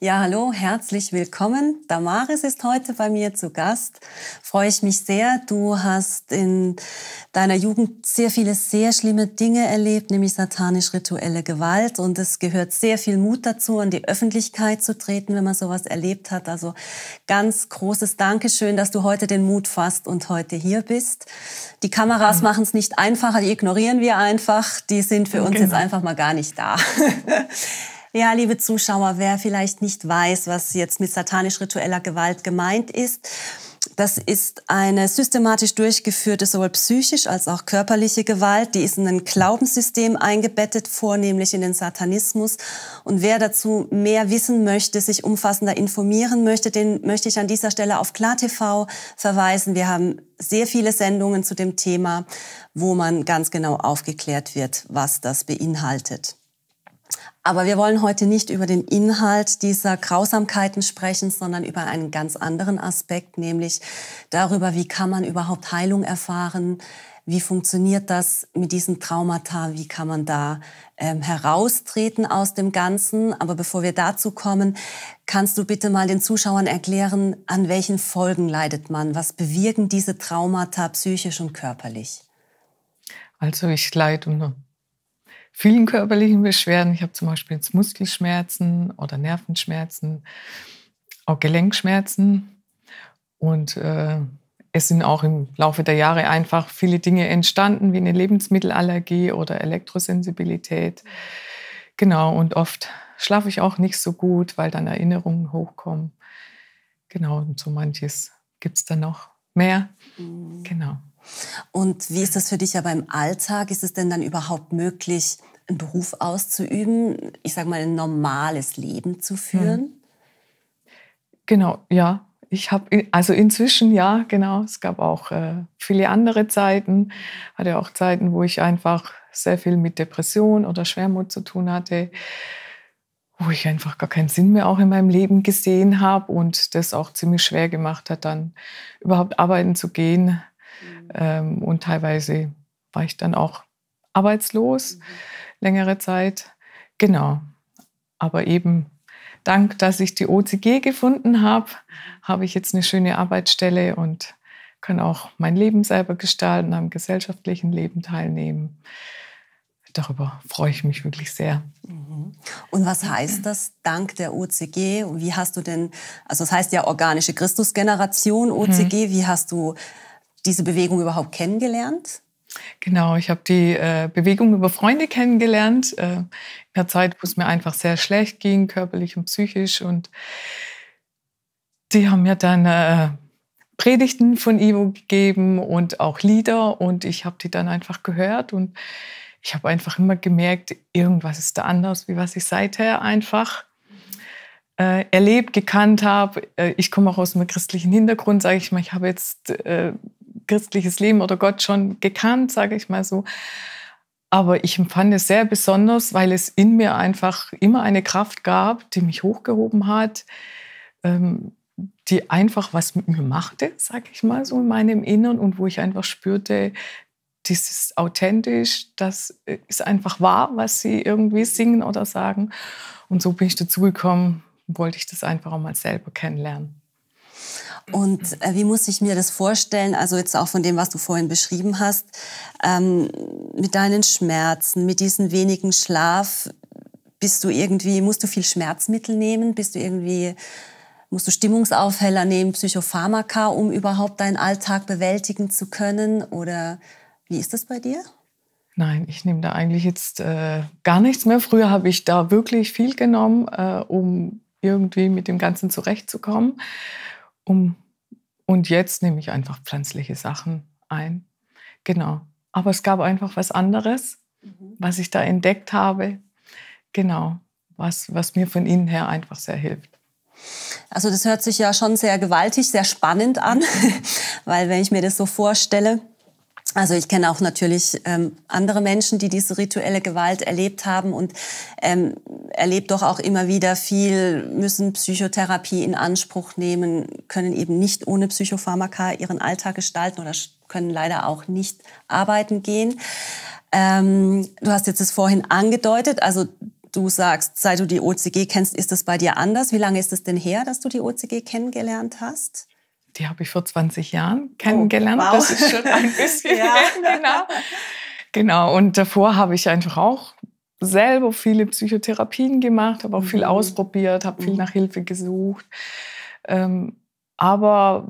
Ja, hallo, herzlich willkommen. Damaris ist heute bei mir zu Gast. Freue ich mich sehr. Du hast in deiner Jugend sehr viele sehr schlimme Dinge erlebt, nämlich satanisch-rituelle Gewalt. Und es gehört sehr viel Mut dazu, an die Öffentlichkeit zu treten, wenn man sowas erlebt hat. Also ganz großes Dankeschön, dass du heute den Mut fasst und heute hier bist. Die Kameras ja. Mhm. machen es nicht einfacher, die ignorieren wir einfach. Die sind für uns genau. jetzt einfach mal gar nicht da. Ja, liebe Zuschauer, wer vielleicht nicht weiß, was jetzt mit satanisch-ritueller Gewalt gemeint ist, das ist eine systematisch durchgeführte, sowohl psychisch als auch körperliche Gewalt. Die ist in ein Glaubenssystem eingebettet, vornehmlich in den Satanismus. Und wer dazu mehr wissen möchte, sich umfassender informieren möchte, den möchte ich an dieser Stelle auf KlarTV verweisen. Wir haben sehr viele Sendungen zu dem Thema, wo man ganz genau aufgeklärt wird, was das beinhaltet. Aber wir wollen heute nicht über den Inhalt dieser Grausamkeiten sprechen, sondern über einen ganz anderen Aspekt, nämlich darüber, wie kann man überhaupt Heilung erfahren, wie funktioniert das mit diesen Traumata? Wie kann man da ähm, heraustreten aus dem Ganzen? Aber bevor wir dazu kommen, kannst du bitte mal den Zuschauern erklären, an welchen Folgen leidet man? Was bewirken diese Traumata psychisch und körperlich? Also ich leide vielen körperlichen Beschwerden. Ich habe zum Beispiel jetzt Muskelschmerzen oder Nervenschmerzen, auch Gelenkschmerzen. Und äh, es sind auch im Laufe der Jahre einfach viele Dinge entstanden, wie eine Lebensmittelallergie oder Elektrosensibilität. Genau, und oft schlafe ich auch nicht so gut, weil dann Erinnerungen hochkommen. Genau, und so manches gibt es dann noch mehr. Mhm. Genau. Und wie ist das für dich aber im Alltag? Ist es denn dann überhaupt möglich, einen Beruf auszuüben, ich sage mal, ein normales Leben zu führen? Hm. Genau, ja. Ich habe, also inzwischen ja, genau. Es gab auch äh, viele andere Zeiten. Hatte auch Zeiten, wo ich einfach sehr viel mit Depression oder Schwermut zu tun hatte, wo ich einfach gar keinen Sinn mehr auch in meinem Leben gesehen habe und das auch ziemlich schwer gemacht hat, dann überhaupt arbeiten zu gehen, Mhm. Ähm, und teilweise war ich dann auch arbeitslos mhm. längere Zeit. Genau. Aber eben dank, dass ich die OCG gefunden habe, habe ich jetzt eine schöne Arbeitsstelle und kann auch mein Leben selber gestalten, am gesellschaftlichen Leben teilnehmen. Darüber freue ich mich wirklich sehr. Mhm. Und was heißt das, dank der OCG? Wie hast du denn, also das heißt ja organische Christusgeneration OCG, mhm. wie hast du diese Bewegung überhaupt kennengelernt? Genau, ich habe die äh, Bewegung über Freunde kennengelernt, äh, in der Zeit, wo es mir einfach sehr schlecht ging, körperlich und psychisch. Und die haben mir dann äh, Predigten von Ivo gegeben und auch Lieder. Und ich habe die dann einfach gehört. Und ich habe einfach immer gemerkt, irgendwas ist da anders, wie was ich seither einfach äh, erlebt, gekannt habe. Äh, ich komme auch aus einem christlichen Hintergrund, sage ich mal. Ich habe jetzt äh, christliches Leben oder Gott schon gekannt, sage ich mal so. Aber ich empfand es sehr besonders, weil es in mir einfach immer eine Kraft gab, die mich hochgehoben hat, ähm, die einfach was mit mir machte, sage ich mal so, in meinem Innern und wo ich einfach spürte, das ist authentisch, das ist einfach wahr, was sie irgendwie singen oder sagen. Und so bin ich dazugekommen, wollte ich das einfach auch mal selber kennenlernen. Und äh, wie muss ich mir das vorstellen? Also jetzt auch von dem, was du vorhin beschrieben hast, ähm, mit deinen Schmerzen, mit diesem wenigen Schlaf, bist du irgendwie, musst du viel Schmerzmittel nehmen? Bist du irgendwie, musst du Stimmungsaufheller nehmen, Psychopharmaka, um überhaupt deinen Alltag bewältigen zu können? Oder wie ist das bei dir? Nein, ich nehme da eigentlich jetzt äh, gar nichts mehr. Früher habe ich da wirklich viel genommen, äh, um irgendwie mit dem Ganzen zurechtzukommen um. Und jetzt nehme ich einfach pflanzliche Sachen ein. Genau. Aber es gab einfach was anderes, mhm. was ich da entdeckt habe. Genau. Was, was mir von innen her einfach sehr hilft. Also das hört sich ja schon sehr gewaltig, sehr spannend an, weil wenn ich mir das so vorstelle, also ich kenne auch natürlich ähm, andere Menschen, die diese rituelle Gewalt erlebt haben und ähm, erlebt doch auch immer wieder viel, müssen Psychotherapie in Anspruch nehmen, können eben nicht ohne Psychopharmaka ihren Alltag gestalten oder können leider auch nicht arbeiten gehen. Ähm, du hast jetzt es vorhin angedeutet, also du sagst, seit du die OCG kennst, ist das bei dir anders. Wie lange ist es denn her, dass du die OCG kennengelernt hast? die habe ich vor 20 Jahren oh, kennengelernt. Oh, wow. Das ist schon ein bisschen ja. genau. Genau, und davor habe ich einfach auch selber viele Psychotherapien gemacht, habe auch mhm. viel ausprobiert, habe viel mhm. nach Hilfe gesucht. Ähm, aber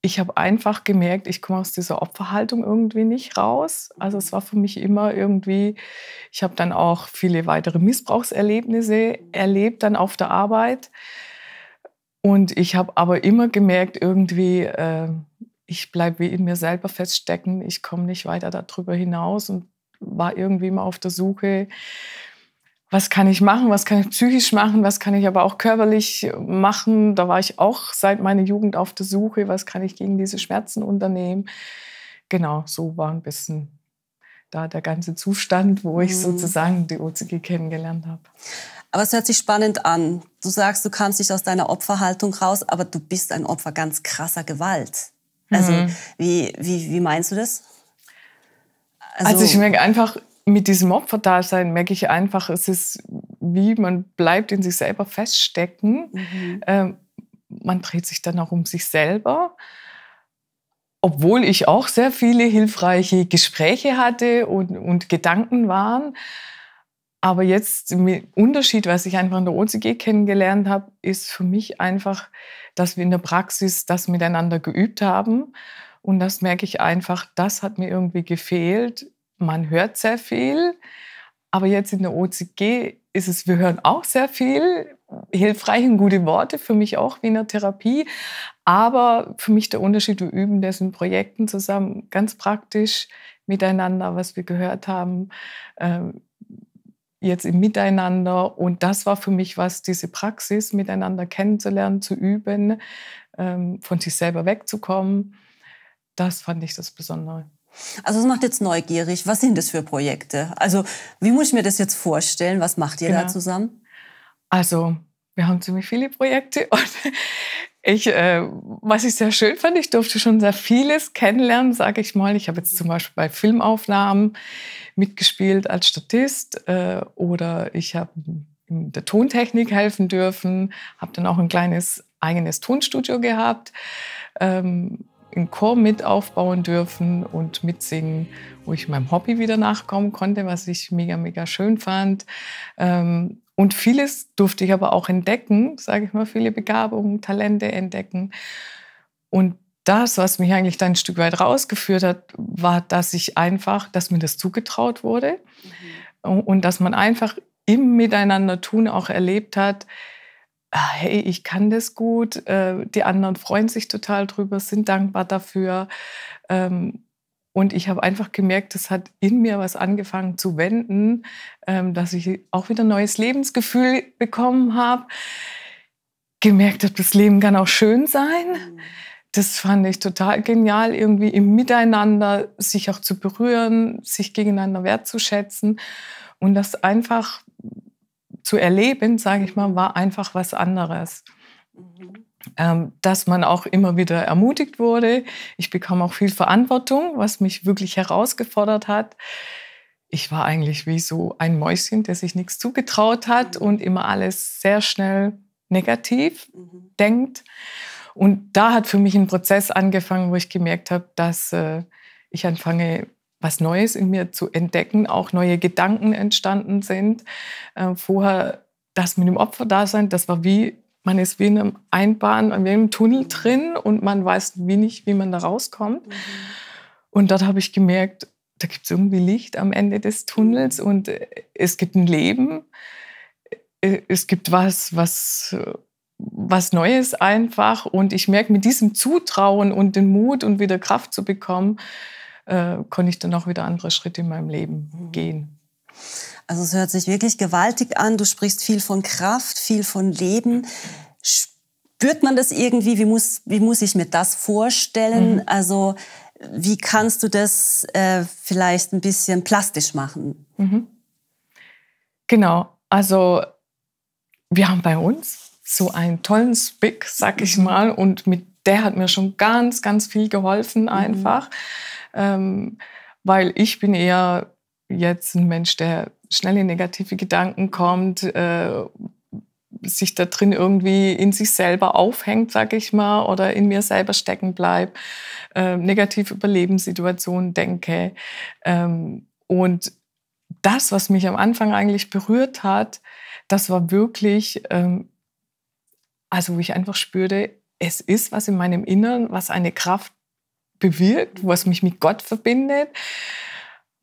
ich habe einfach gemerkt, ich komme aus dieser Opferhaltung irgendwie nicht raus. Also es mhm. war für mich immer irgendwie, ich habe dann auch viele weitere Missbrauchserlebnisse mhm. erlebt dann auf der Arbeit. Und ich habe aber immer gemerkt, irgendwie, äh, ich bleibe in mir selber feststecken, ich komme nicht weiter darüber hinaus und war irgendwie immer auf der Suche, was kann ich machen, was kann ich psychisch machen, was kann ich aber auch körperlich machen. Da war ich auch seit meiner Jugend auf der Suche, was kann ich gegen diese Schmerzen unternehmen. Genau, so war ein bisschen da der ganze Zustand, wo ich mhm. sozusagen die OCG kennengelernt habe. Aber es hört sich spannend an. Du sagst, du kannst nicht aus deiner Opferhaltung raus, aber du bist ein Opfer ganz krasser Gewalt. Also mhm. wie, wie, wie meinst du das? Also, also ich merke einfach, mit diesem Opferdasein merke ich einfach, es ist wie, man bleibt in sich selber feststecken. Mhm. Ähm, man dreht sich dann auch um sich selber obwohl ich auch sehr viele hilfreiche Gespräche hatte und, und Gedanken waren. Aber jetzt der Unterschied, was ich einfach in der OCG kennengelernt habe, ist für mich einfach, dass wir in der Praxis das miteinander geübt haben. Und das merke ich einfach, das hat mir irgendwie gefehlt. Man hört sehr viel, aber jetzt in der OCG ist es, wir hören auch sehr viel, hilfreich und gute Worte für mich auch wie in der Therapie. Aber für mich der Unterschied, wir üben das in Projekten zusammen, ganz praktisch miteinander, was wir gehört haben, ähm, jetzt im Miteinander. Und das war für mich was, diese Praxis miteinander kennenzulernen, zu üben, ähm, von sich selber wegzukommen. Das fand ich das Besondere. Also es macht jetzt neugierig. Was sind das für Projekte? Also wie muss ich mir das jetzt vorstellen? Was macht ihr genau. da zusammen? Also wir haben ziemlich viele Projekte und ich, äh, was ich sehr schön fand, ich durfte schon sehr vieles kennenlernen, sage ich mal. Ich habe jetzt zum Beispiel bei Filmaufnahmen mitgespielt als Statist äh, oder ich habe in der Tontechnik helfen dürfen, habe dann auch ein kleines eigenes Tonstudio gehabt, ähm, einen Chor mit aufbauen dürfen und mitsingen, wo ich meinem Hobby wieder nachkommen konnte, was ich mega, mega schön fand. Ähm, und vieles durfte ich aber auch entdecken, sage ich mal, viele Begabungen, Talente entdecken. Und das, was mich eigentlich dann ein Stück weit rausgeführt hat, war, dass ich einfach, dass mir das zugetraut wurde mhm. und dass man einfach im Miteinander tun auch erlebt hat, ah, hey, ich kann das gut, äh, die anderen freuen sich total drüber, sind dankbar dafür. Ähm, und ich habe einfach gemerkt, das hat in mir was angefangen zu wenden, ähm, dass ich auch wieder ein neues Lebensgefühl bekommen habe. Gemerkt habe, das Leben kann auch schön sein. Das fand ich total genial, irgendwie im Miteinander sich auch zu berühren, sich gegeneinander wertzuschätzen. Und das einfach zu erleben, sage ich mal, war einfach was anderes. Mhm. Ähm, dass man auch immer wieder ermutigt wurde. Ich bekam auch viel Verantwortung, was mich wirklich herausgefordert hat. Ich war eigentlich wie so ein Mäuschen, der sich nichts zugetraut hat mhm. und immer alles sehr schnell negativ mhm. denkt. Und da hat für mich ein Prozess angefangen, wo ich gemerkt habe, dass äh, ich anfange, was Neues in mir zu entdecken, auch neue Gedanken entstanden sind. Äh, vorher das mit dem Opferdasein, das war wie man ist wie in einem Einbahn, in einem Tunnel drin und man weiß wie nicht, wie man da rauskommt. Mhm. Und dort habe ich gemerkt, da gibt es irgendwie Licht am Ende des Tunnels mhm. und äh, es gibt ein Leben. Äh, es gibt was, was, was Neues einfach. Und ich merke, mit diesem Zutrauen und dem Mut und wieder Kraft zu bekommen, äh, konnte ich dann auch wieder andere Schritte in meinem Leben mhm. gehen. Also es hört sich wirklich gewaltig an. Du sprichst viel von Kraft, viel von Leben. Spürt man das irgendwie? Wie muss, wie muss ich mir das vorstellen? Mhm. Also wie kannst du das äh, vielleicht ein bisschen plastisch machen? Mhm. Genau, also wir haben bei uns so einen tollen Spick, sag ich mhm. mal, und mit der hat mir schon ganz, ganz viel geholfen mhm. einfach, mhm. ähm, weil ich bin eher jetzt ein Mensch, der schnell in negative Gedanken kommt, äh, sich da drin irgendwie in sich selber aufhängt, sag ich mal, oder in mir selber stecken bleibt, äh, negativ über Lebenssituationen denke. Ähm, und das, was mich am Anfang eigentlich berührt hat, das war wirklich, ähm, also wo ich einfach spürte, es ist was in meinem Inneren, was eine Kraft bewirkt, was mich mit Gott verbindet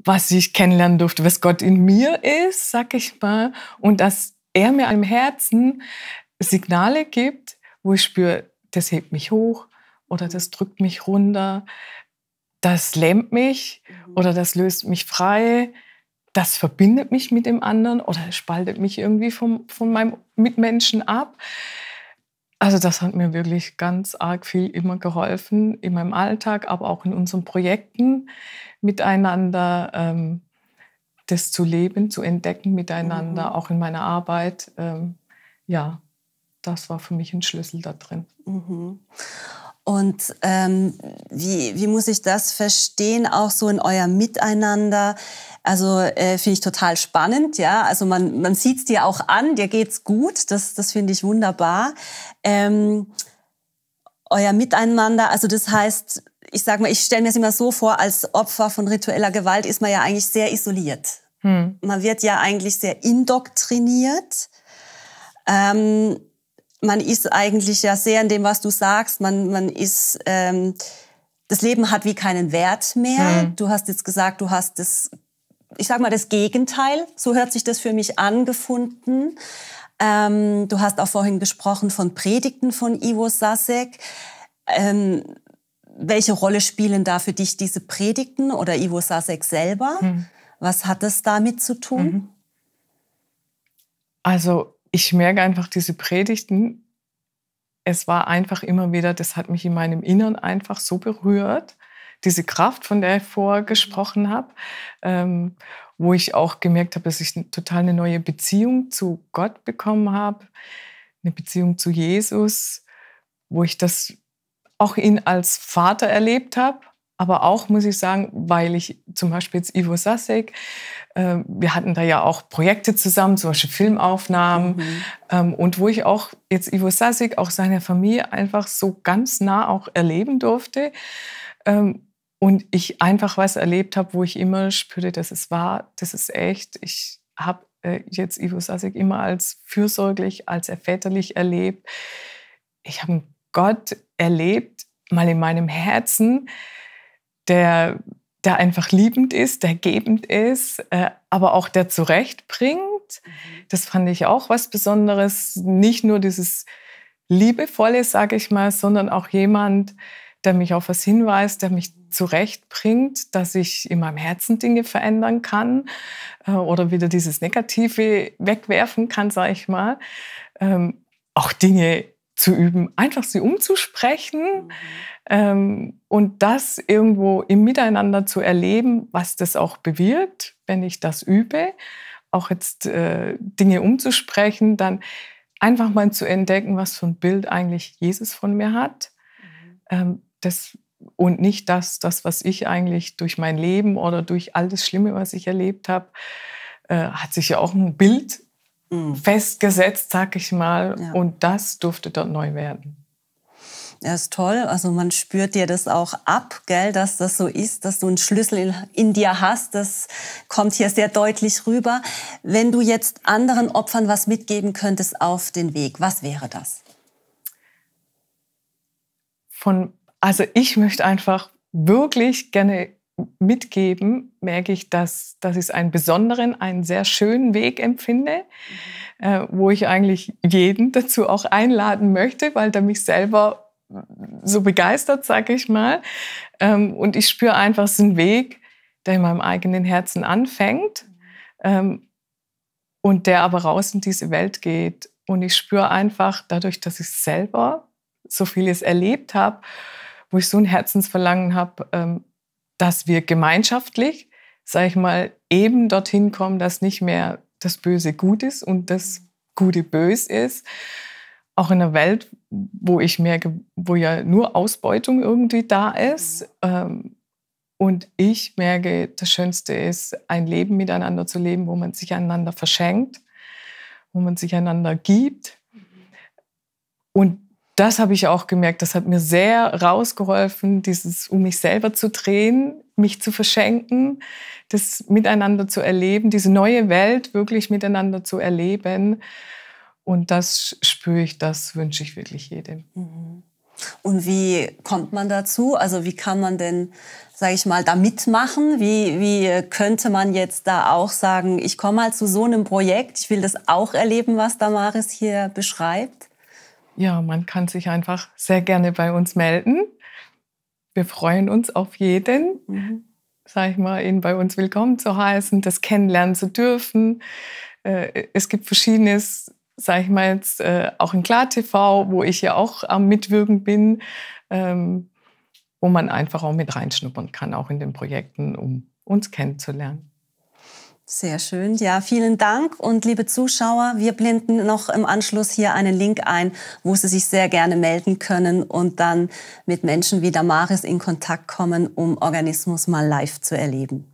was ich kennenlernen durfte, was Gott in mir ist, sag ich mal, und dass er mir im Herzen Signale gibt, wo ich spüre, das hebt mich hoch oder das drückt mich runter, das lähmt mich mhm. oder das löst mich frei, das verbindet mich mit dem anderen oder spaltet mich irgendwie vom, von meinem Mitmenschen ab. Also das hat mir wirklich ganz arg viel immer geholfen, in meinem Alltag, aber auch in unseren Projekten miteinander ähm, das zu leben, zu entdecken miteinander, mhm. auch in meiner Arbeit. Ähm, ja, das war für mich ein Schlüssel da drin. Mhm. Und ähm, wie, wie muss ich das verstehen, auch so in euer Miteinander? Also äh, finde ich total spannend, ja. Also man, man sieht es dir auch an, dir geht's gut, das, das finde ich wunderbar. Ähm, euer Miteinander, also das heißt, ich sage mal, ich stelle mir es immer so vor, als Opfer von ritueller Gewalt ist man ja eigentlich sehr isoliert. Hm. Man wird ja eigentlich sehr indoktriniert. Ähm, man ist eigentlich ja sehr in dem, was du sagst. Man, man ist, ähm, das Leben hat wie keinen Wert mehr. Mhm. Du hast jetzt gesagt, du hast das, ich sag mal, das Gegenteil. So hört sich das für mich angefunden. Ähm, du hast auch vorhin gesprochen von Predigten von Ivo Sasek. Ähm, welche Rolle spielen da für dich diese Predigten oder Ivo Sasek selber? Mhm. Was hat das damit zu tun? Mhm. Also ich merke einfach diese Predigten, es war einfach immer wieder, das hat mich in meinem Innern einfach so berührt, diese Kraft, von der ich vorher gesprochen habe, ähm, wo ich auch gemerkt habe, dass ich total eine neue Beziehung zu Gott bekommen habe, eine Beziehung zu Jesus, wo ich das auch ihn als Vater erlebt habe aber auch, muss ich sagen, weil ich zum Beispiel jetzt Ivo Sasek, äh, wir hatten da ja auch Projekte zusammen, zum Beispiel Filmaufnahmen mhm. ähm, und wo ich auch jetzt Ivo Sasek, auch seine Familie einfach so ganz nah auch erleben durfte. Ähm, und ich einfach was erlebt habe, wo ich immer spürte, dass es wahr, das ist echt. Ich habe äh, jetzt Ivo Sasek immer als fürsorglich, als väterlich erlebt. Ich habe Gott erlebt, mal in meinem Herzen, der, der einfach liebend ist, der gebend ist, äh, aber auch der zurechtbringt. Mhm. Das fand ich auch was Besonderes. Nicht nur dieses Liebevolle, sage ich mal, sondern auch jemand, der mich auf was hinweist, der mich zurechtbringt, dass ich in meinem Herzen Dinge verändern kann äh, oder wieder dieses Negative wegwerfen kann, sage ich mal. Ähm, auch Dinge zu üben, einfach sie umzusprechen mhm. ähm, und das irgendwo im Miteinander zu erleben, was das auch bewirkt, wenn ich das übe, auch jetzt äh, Dinge umzusprechen, dann einfach mal zu entdecken, was für ein Bild eigentlich Jesus von mir hat. Mhm. Ähm, das, und nicht das, das, was ich eigentlich durch mein Leben oder durch all das Schlimme, was ich erlebt habe, äh, hat sich ja auch ein Bild Mm. festgesetzt, sag ich mal. Ja. Und das durfte dort neu werden. Ja, ist toll. Also man spürt dir das auch ab, gell, dass das so ist, dass du einen Schlüssel in, in, dir hast. Das kommt hier sehr deutlich rüber. Wenn du jetzt anderen Opfern was mitgeben könntest auf den Weg, was wäre das? Von, also ich möchte einfach wirklich gerne mitgeben, merke ich, dass, dass ich es einen besonderen, einen sehr schönen Weg empfinde, mhm. äh, wo ich eigentlich jeden dazu auch einladen möchte, weil der mich selber so begeistert, sage ich mal. Ähm, und ich spüre einfach, es ist ein Weg, der in meinem eigenen Herzen anfängt mhm. ähm, und der aber raus in diese Welt geht. Und ich spüre einfach, dadurch, dass ich selber so vieles erlebt habe, wo ich so ein Herzensverlangen habe, ähm, dass wir gemeinschaftlich, sage ich mal, eben dorthin kommen, dass nicht mehr das Böse gut ist und das Gute bös ist. Auch in einer Welt, wo ich merke, wo ja nur Ausbeutung irgendwie da ist. Ähm, und ich merke, das Schönste ist, ein Leben miteinander zu leben, wo man sich einander verschenkt, wo man sich einander gibt. Mhm. Und das habe ich auch gemerkt, das hat mir sehr rausgeholfen, dieses um mich selber zu drehen, mich zu verschenken, das miteinander zu erleben, diese neue Welt wirklich miteinander zu erleben. Und das spüre ich, das wünsche ich wirklich jedem. Mhm. Und wie kommt man dazu? Also wie kann man denn, sage ich mal, da mitmachen? Wie, wie könnte man jetzt da auch sagen, ich komme mal zu so einem Projekt, ich will das auch erleben, was Damaris hier beschreibt? ja, man kann sich einfach sehr gerne bei uns melden. Wir freuen uns auf jeden, mhm. sag ich mal, ihn bei uns willkommen zu heißen, das kennenlernen zu dürfen. Äh, es gibt verschiedenes, sage ich mal jetzt, äh, auch in KlarTV, wo ich ja auch am Mitwirken bin, ähm, wo man einfach auch mit reinschnuppern kann, auch in den Projekten, um uns kennenzulernen. Sehr schön. Ja, vielen Dank. Und liebe Zuschauer, wir blenden noch im Anschluss hier einen Link ein, wo Sie sich sehr gerne melden können und dann mit Menschen wie Damaris in Kontakt kommen, um Organismus mal live zu erleben.